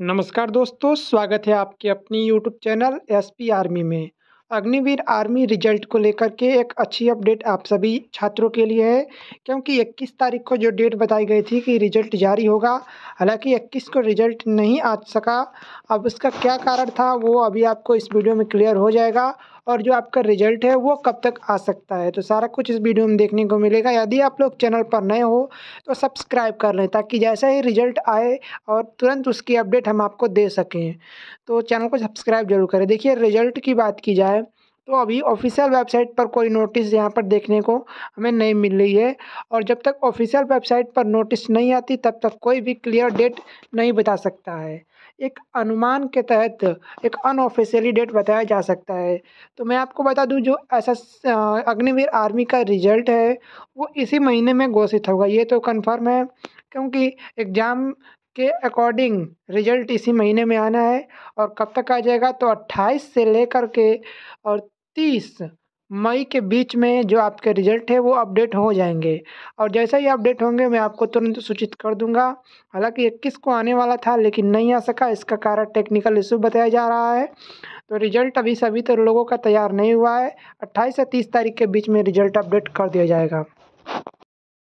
नमस्कार दोस्तों स्वागत है आपके अपनी यूट्यूब चैनल एसपी आर्मी में अग्निवीर आर्मी रिजल्ट को लेकर के एक अच्छी अपडेट आप सभी छात्रों के लिए है क्योंकि 21 तारीख को जो डेट बताई गई थी कि रिजल्ट जारी होगा हालांकि इक्कीस को रिजल्ट नहीं आ सका अब उसका क्या कारण था वो अभी आपको इस वीडियो में क्लियर हो जाएगा और जो आपका रिजल्ट है वो कब तक आ सकता है तो सारा कुछ इस वीडियो में देखने को मिलेगा यदि आप लोग चैनल पर नए हो तो सब्सक्राइब कर लें ताकि जैसा ही रिजल्ट आए और तुरंत उसकी अपडेट हम आपको दे सकें तो चैनल को सब्सक्राइब जरूर करें देखिए रिजल्ट की बात की जाए तो अभी ऑफिशियल वेबसाइट पर कोई नोटिस यहाँ पर देखने को हमें नहीं मिल रही है और जब तक ऑफिशियल वेबसाइट पर नोटिस नहीं आती तब तक कोई भी क्लियर डेट नहीं बता सकता है एक अनुमान के तहत एक अनऑफिशियली डेट बताया जा सकता है तो मैं आपको बता दूं जो ऐसा अग्निवीर आर्मी का रिजल्ट है वो इसी महीने में घोषित होगा ये तो कंफर्म है क्योंकि एग्ज़ाम के अकॉर्डिंग रिजल्ट इसी महीने में आना है और कब तक आ जाएगा तो 28 से लेकर के और तीस मई के बीच में जो आपके रिजल्ट है वो अपडेट हो जाएंगे और जैसा ही अपडेट होंगे मैं आपको तुरंत सूचित कर दूंगा हालांकि इक्कीस को आने वाला था लेकिन नहीं आ सका इसका कारण टेक्निकल इशू बताया जा रहा है तो रिजल्ट अभी सभी तरह लोगों का तैयार नहीं हुआ है अट्ठाईस से तीस तारीख के बीच में रिजल्ट अपडेट कर दिया जाएगा